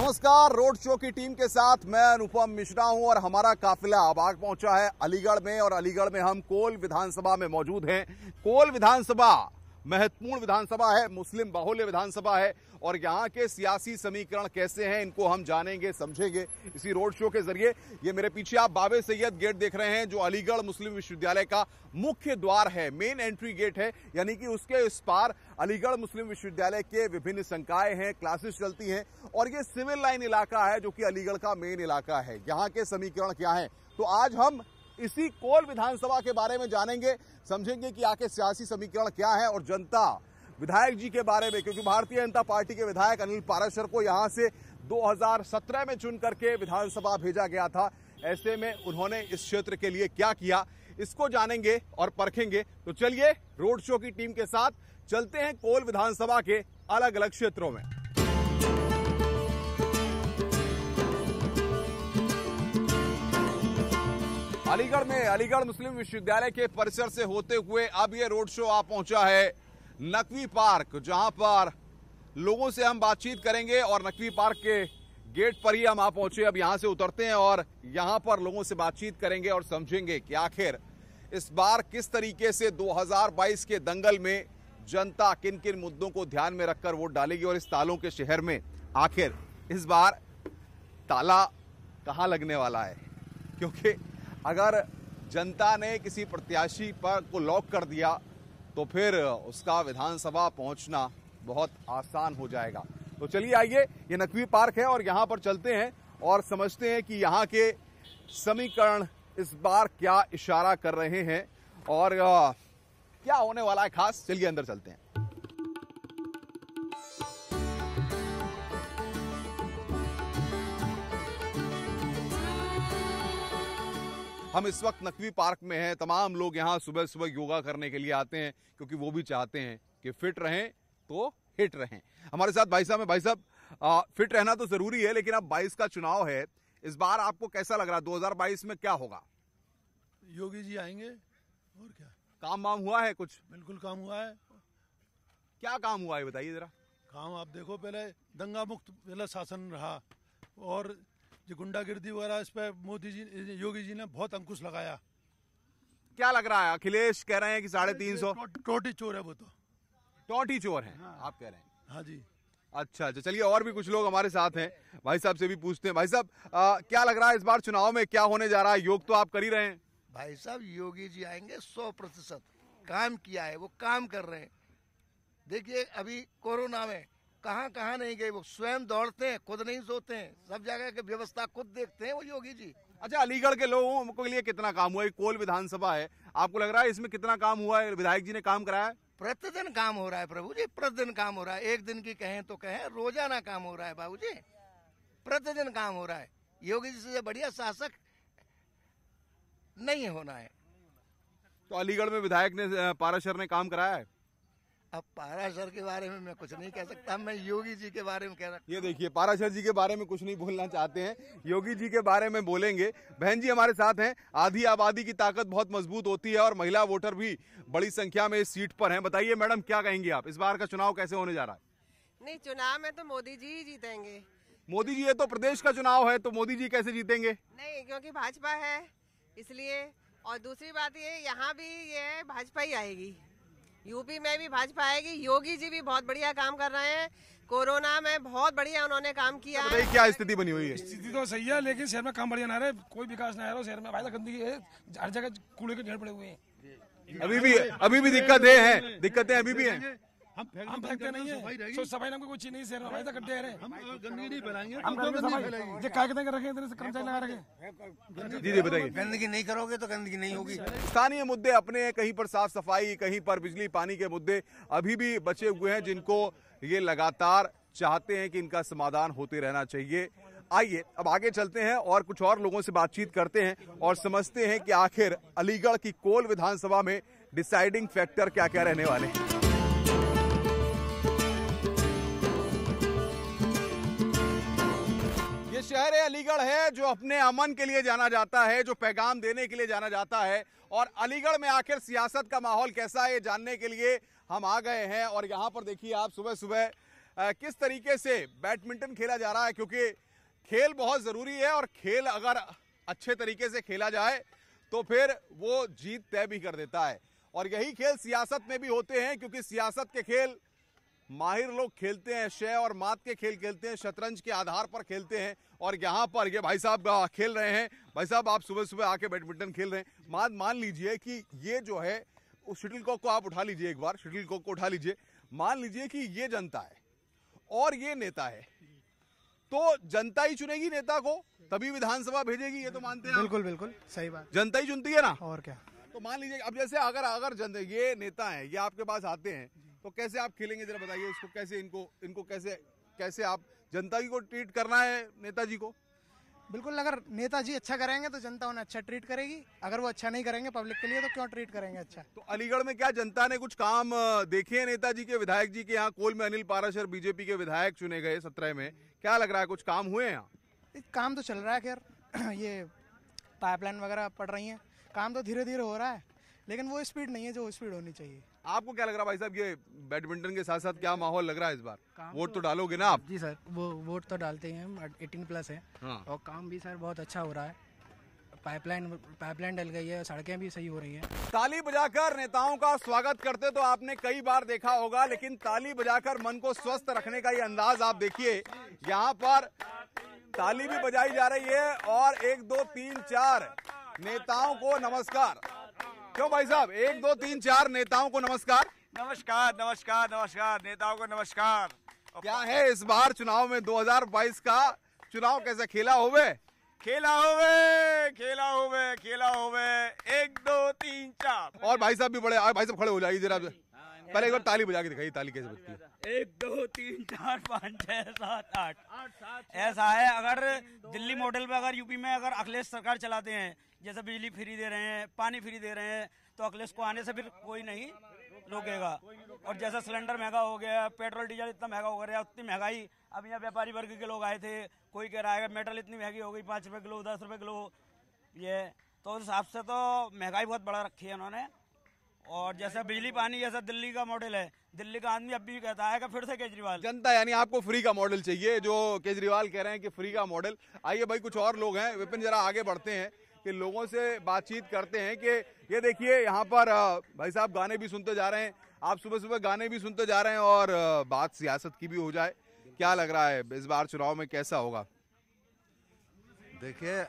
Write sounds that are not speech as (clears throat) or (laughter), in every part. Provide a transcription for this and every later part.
नमस्कार road show की team के साथ मैं अनुपम मिश्रा हूं और हमारा काफिला अब आग पहुंचा है अलीगढ़ में और अलीगढ़ में हम कोल विधानसभा में मौजूद हैं कोल विधानसभा महत्वपूर्ण विधानसभा है मुस्लिम बाहुल्य विधानसभा है और यहाँ के सियासी समीकरण कैसे हैं इनको हम जानेंगे समझेंगे इसी रोड शो के जरिए ये मेरे पीछे आप बाबे सैयद गेट देख रहे हैं जो अलीगढ़ मुस्लिम विश्वविद्यालय का मुख्य द्वार है मेन एंट्री गेट है यानी कि उसके इस पार अलीगढ़ मुस्लिम विश्वविद्यालय के विभिन्न संकाय हैं क्लासेस चलती हैं और ये सिविल लाइन इलाका है जो कि अलीगढ़ का मेन इलाका है यहाँ के समीकरण क्या है तो आज हम इसी कोल विधानसभा के बारे में जानेंगे समझेंगे कि आखिर सियासी समीकरण क्या है और जनता विधायक जी के बारे में क्योंकि भारतीय जनता पार्टी के विधायक अनिल पाराशर को यहां से 2017 में चुन करके विधानसभा भेजा गया था ऐसे में उन्होंने इस क्षेत्र के लिए क्या किया इसको जानेंगे और परखेंगे तो चलिए रोड शो की टीम के साथ चलते हैं कोल विधानसभा के अलग अलग क्षेत्रों में अलीगढ़ में अलीगढ़ मुस्लिम विश्वविद्यालय के परिसर से होते हुए अब ये रोड शो आ पहुंचा है नकवी पार्क जहां पर लोगों से हम बातचीत करेंगे और नकवी पार्क के गेट पर ही हम आ पहुंचे अब यहां से उतरते हैं और यहां पर लोगों से बातचीत करेंगे और समझेंगे कि आखिर इस बार किस तरीके से 2022 के दंगल में जनता किन किन मुद्दों को ध्यान में रखकर वोट डालेगी और इस तालों के शहर में आखिर इस बार ताला कहाँ लगने वाला है क्योंकि अगर जनता ने किसी प्रत्याशी पर को लॉक कर दिया तो फिर उसका विधानसभा पहुंचना बहुत आसान हो जाएगा तो चलिए आइए ये नकवी पार्क है और यहाँ पर चलते हैं और समझते हैं कि यहाँ के समीकरण इस बार क्या इशारा कर रहे हैं और क्या होने वाला है खास चलिए अंदर चलते हैं हम इस वक्त नकवी पार्क में हैं तमाम लोग यहाँ सुबह सुबह योगा करने के लिए आते हैं क्योंकि वो भी चाहते हैं कि फिट रहें तो हिट रहें हमारे साथ भाई साहब हैं भाई साहब फिट रहना तो ज़रूरी है लेकिन अब बाईस का चुनाव है इस बार आपको कैसा लग रहा है 2022 में क्या होगा योगी जी आएंगे और क्या काम वाम हुआ है कुछ बिल्कुल काम हुआ है क्या काम हुआ है बताइए जरा काम आप देखो पहले दंगा मुक्त पहले शासन रहा और जो गुंडागिर्दी वगैरह इस पर मोदी जी योगी जी ने बहुत अंकुश लगाया क्या लग रहा है अखिलेश कह रहे हैं कि साढ़े तीन सौ टोटी चोर है वो तो टोटी चोर है हाँ। आप कह रहे हैं हाँ जी अच्छा अच्छा चलिए और भी कुछ लोग हमारे साथ हैं भाई साहब से भी पूछते हैं भाई साहब क्या लग रहा है इस बार चुनाव में क्या होने जा रहा है योग तो आप कर ही रहे हैं भाई साहब योगी जी आएंगे सौ प्रतिशत काम किया है वो काम कर रहे हैं देखिए अभी कोरोना में कहाँ कहाँ नहीं गए वो स्वयं दौड़ते हैं खुद नहीं सोते हैं सब जगह की व्यवस्था खुद देखते हैं वो योगी जी अच्छा अलीगढ़ के लोगों के लिए कितना काम हुआ कोल विधानसभा है आपको लग रहा है इसमें कितना काम हुआ है विधायक जी ने काम कराया प्रतिदिन काम हो रहा है प्रभु जी प्रतिदिन काम हो रहा है एक दिन की कहें तो कहें रोजाना काम हो रहा है बाबू जी प्रतिदिन काम हो रहा है योगी जी से बढ़िया शासक नहीं होना है तो अलीगढ़ में विधायक ने पाराशर ने काम कराया है अब पाराशर के बारे में मैं कुछ नहीं कह सकता मैं योगी जी के बारे में कह रहा ये देखिए पाराशर जी के बारे में कुछ नहीं बोलना चाहते हैं योगी जी के बारे में बोलेंगे बहन जी हमारे साथ हैं आधी आबादी की ताकत बहुत मजबूत होती है और महिला वोटर भी बड़ी संख्या में इस सीट पर हैं बताइए मैडम क्या कहेंगे आप इस बार का चुनाव कैसे होने जा रहा है नहीं चुनाव में तो मोदी जी ही जीतेंगे मोदी जी ये तो प्रदेश का चुनाव है तो मोदी जी कैसे जीतेंगे नहीं क्योंकि भाजपा है इसलिए और दूसरी बात ये यहाँ भी ये भाजपा ही आएगी यूपी में भी भाजपा आएगी योगी जी भी बहुत बढ़िया काम कर रहे हैं कोरोना में बहुत बढ़िया उन्होंने काम किया तो क्या स्थिति बनी हुई है स्थिति तो सही है लेकिन शहर में काम बढ़िया ना रहे कोई विकास ना रहा तो शहर में भाई तो गंदगी है हर जगह कूड़े के ढेर पड़े हुए हैं अभी भी अभी भी दिक्कतें हैं दिक्कतें अभी भी है हम हम फेंकते नहीं है सो सफाई नाम नहीं भाई गड्ढे हम तो गंदगी नहीं फैलाएंगे हम तो गंदगी फैलाएंगे ये रखे से कर्मचारी लगा रखे दीदी बताइए गंदगी नहीं करोगे तो गंदगी नहीं होगी स्थानीय मुद्दे अपने कहीं पर साफ सफाई कहीं पर बिजली पानी के मुद्दे अभी भी बचे हुए हैं जिनको ये लगातार चाहते हैं कि इनका समाधान होते रहना चाहिए आइए अब आगे चलते हैं और कुछ और लोगों से बातचीत करते हैं और समझते हैं कि आखिर अलीगढ़ की कोल विधानसभा में डिसाइडिंग फैक्टर क्या क्या रहने वाले हैं अलीगढ़ है जो अपने अमन के लिए जाना जाता है जो पैगाम देने के लिए जाना जाता है और अलीगढ़ में आखिर सियासत का माहौल कैसा है ये जानने के लिए हम आ गए हैं और यहाँ पर देखिए आप सुबह सुबह किस तरीके से बैडमिंटन खेला जा रहा है क्योंकि खेल बहुत ज़रूरी है और खेल अगर अच्छे तरीके से खेला जाए तो फिर वो जीत तय भी कर देता है और यही खेल सियासत में भी होते हैं क्योंकि सियासत के खेल माहिर लोग खेलते हैं शय और मात के खेल खेलते हैं शतरंज के आधार पर खेलते हैं और यहाँ पर ये भाई साहब खेल रहे हैं भाई साहब आप सुबह सुबह आके बैडमिंटन खेल रहे हैं मान मान लीजिए कि ये जो है उस शटल कॉक को आप उठा लीजिए एक बार शटल कॉक को उठा लीजिए मान लीजिए कि ये जनता है और ये नेता है तो जनता ही चुनेगी नेता को तभी विधानसभा भेजेगी ये तो मानते हैं बिल्कुल बिल्कुल सही बात जनता ही चुनती है ना और क्या तो मान लीजिए अब जैसे अगर अगर जनता ये नेता है ये आपके पास आते हैं तो कैसे आप खेलेंगे जरा बताइए इसको कैसे इनको इनको कैसे कैसे आप जनता की को ट्रीट करना है नेताजी को बिल्कुल अगर नेताजी अच्छा करेंगे तो जनता उन्हें अच्छा ट्रीट करेगी अगर वो अच्छा नहीं करेंगे पब्लिक के लिए तो क्यों ट्रीट करेंगे अच्छा तो अलीगढ़ में क्या जनता ने कुछ काम देखे हैं नेताजी के विधायक जी के यहाँ कोल में अनिल पाराशर बीजेपी के विधायक चुने गए सत्रह में क्या लग रहा है कुछ काम हुए यहाँ काम तो चल रहा है खैर (clears throat) ये पाइपलाइन वगैरह पड़ रही है काम तो धीरे धीरे हो रहा है लेकिन वो स्पीड नहीं है जो स्पीड होनी चाहिए आपको क्या लग रहा है भाई साहब ये बैडमिंटन के साथ साथ क्या माहौल लग रहा है इस बार वोट तो, तो डालोगे ना आप जी सर वो वोट तो डालते हैं एटीन प्लस है हाँ। और काम भी सर बहुत अच्छा हो रहा है पाइपलाइन पाइपलाइन डल गई है सड़कें भी सही हो रही हैं ताली बजाकर नेताओं का स्वागत करते तो आपने कई बार देखा होगा लेकिन ताली बजाकर मन को स्वस्थ रखने का ये अंदाज आप देखिए यहाँ पर ताली भी बजाई जा रही है और एक दो तीन चार नेताओं को नमस्कार क्यों भाई साहब एक दो तीन चार नेताओं को नमस्कार नमस्कार नमस्कार नमस्कार नेताओं को नमस्कार क्या है इस बार चुनाव में 2022 का चुनाव कैसे खेला होवे खेला होवे खेला होवे खेला होवे एक दो तीन चार और भाई साहब भी बड़े भाई साहब खड़े हो जाइए जरा पहले एक बार ताली बजा के दिखाई ताली कैसे बजती है एक दो तीन चार पाँच छह सात आठ ऐसा है अगर दिल्ली मॉडल पे अगर यूपी में अगर अखिलेश सरकार चलाते हैं जैसे बिजली फ्री दे रहे हैं पानी फ्री दे रहे हैं तो अखिलेश को आने से फिर कोई नहीं रोकेगा और जैसा सिलेंडर महंगा हो गया पेट्रोल डीजल इतना महंगा हो गया उतनी महंगाई अब यहाँ व्यापारी वर्ग के लोग आए थे कोई कह रहा है मेटल इतनी महंगी हो गई पाँच रुपये किलो दस रुपये किलो ये तो उस हिसाब से तो महंगाई बहुत बढ़ा रखी है उन्होंने और जैसा बिजली पानी जैसा दिल्ली का मॉडल है दिल्ली का आदमी अब भी कहता है कि फिर से केजरीवाल जनता यानी आपको फ्री का मॉडल चाहिए जो केजरीवाल कह रहे हैं कि फ्री का मॉडल आइए भाई कुछ और लोग हैं विपिन जरा आगे बढ़ते हैं कि लोगों से बातचीत करते हैं कि ये देखिए यहाँ पर भाई साहब गाने भी सुनते जा रहे हैं आप सुबह सुबह गाने भी सुनते जा रहे हैं और बात सियासत की भी हो जाए क्या लग रहा है इस बार चुनाव में कैसा होगा देखिए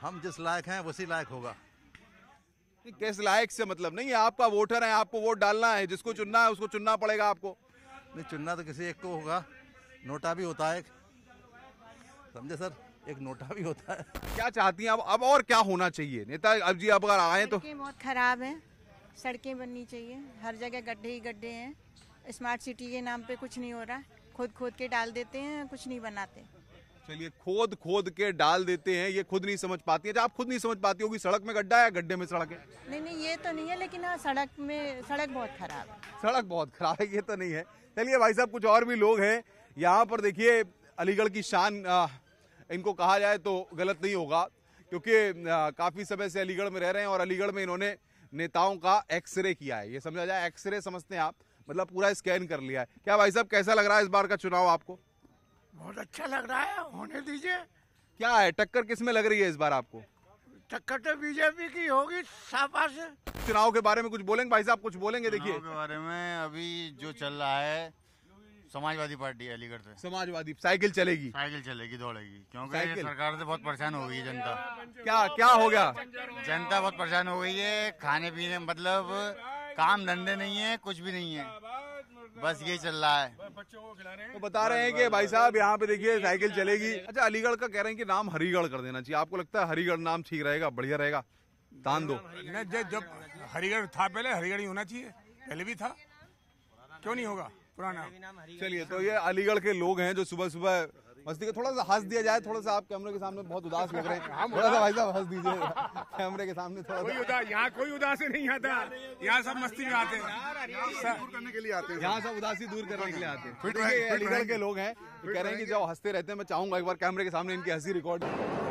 हम जिस लायक हैं उसी लायक होगा किस लायक से मतलब नहीं आपका वोटर है आपको वोट डालना है जिसको चुनना है उसको चुनना पड़ेगा आपको नहीं चुनना तो किसी एक को होगा नोटा भी होता है समझे सर एक नोटा भी होता है क्या चाहती हैं अब अब और क्या होना चाहिए नेता अब जी अब अगर आए तो बहुत खराब है सड़कें बननी चाहिए हर जगह गड्ढे ही गड्ढे हैं स्मार्ट सिटी के नाम पे कुछ नहीं हो रहा खोद खोद के डाल देते हैं कुछ नहीं बनाते चलिए खोद खोद के डाल देते हैं ये खुद नहीं समझ पाती है अच्छा, आप खुद नहीं समझ पाती होगी सड़क में गड्ढा है गड्ढे में सड़क है नहीं नहीं ये तो नहीं है लेकिन हाँ सड़क में सड़क बहुत खराब है सड़क बहुत खराब है ये तो नहीं है चलिए भाई साहब कुछ और भी लोग हैं यहाँ पर देखिए अलीगढ़ की शान आ, इनको कहा जाए तो गलत नहीं होगा क्योंकि काफ़ी समय से अलीगढ़ में रह रहे हैं और अलीगढ़ में इन्होंने नेताओं का एक्सरे किया है ये समझा जाए एक्सरे समझते हैं आप मतलब पूरा स्कैन कर लिया है क्या भाई साहब कैसा लग रहा है इस बार का चुनाव आपको बहुत अच्छा लग रहा है होने दीजिए क्या है टक्कर किस में लग रही है इस बार आपको टक्कर तो बीजेपी की होगी सापा से चुनाव के बारे में कुछ बोलेंगे भाई साहब कुछ बोलेंगे देखिए के बारे में अभी जो चल रहा है समाजवादी पार्टी अलीगढ़ से समाजवादी साइकिल चलेगी साइकिल चलेगी दौड़ेगी क्योंकि सरकार से बहुत परेशान हो गई है जनता क्या क्या हो गया जनता बहुत परेशान हो गई है खाने पीने मतलब काम धंधे नहीं है कुछ भी नहीं है बस ये चल रहा है बच्चों को खिला रहे हैं तो बता रहे हैं कि भाई साहब यहाँ पे देखिए साइकिल चलेगी अच्छा अलीगढ़ का कह रहे हैं कि नाम हरीगढ़ कर देना चाहिए आपको लगता है हरीगढ़ नाम ठीक रहेगा बढ़िया रहेगा दान दो जब हरीगढ़ था पहले हरीगढ़ ही होना चाहिए पहले भी था क्यों नहीं होगा पुराना चलिए तो ये अलीगढ़ के लोग हैं जो सुबह सुबह मस्ती का थोड़ा सा हंस दिया जाए थोड़ा सा आप कैमरे के सामने बहुत उदास लग रहे हैं हाँ, थोड़ा सा भाई साहब हंस दीजिए कैमरे के सामने थोड़ा कोई उदास यहाँ कोई उदास नहीं आता यहाँ सब मस्ती में आते हैं यहाँ सब उदासी दूर करने के लिए आते हैं फिट के लोग हैं कह रहे हैं कि जब हंसते रहते हैं मैं चाहूंगा एक बार कैमरे के सामने इनकी हंसी रिकॉर्ड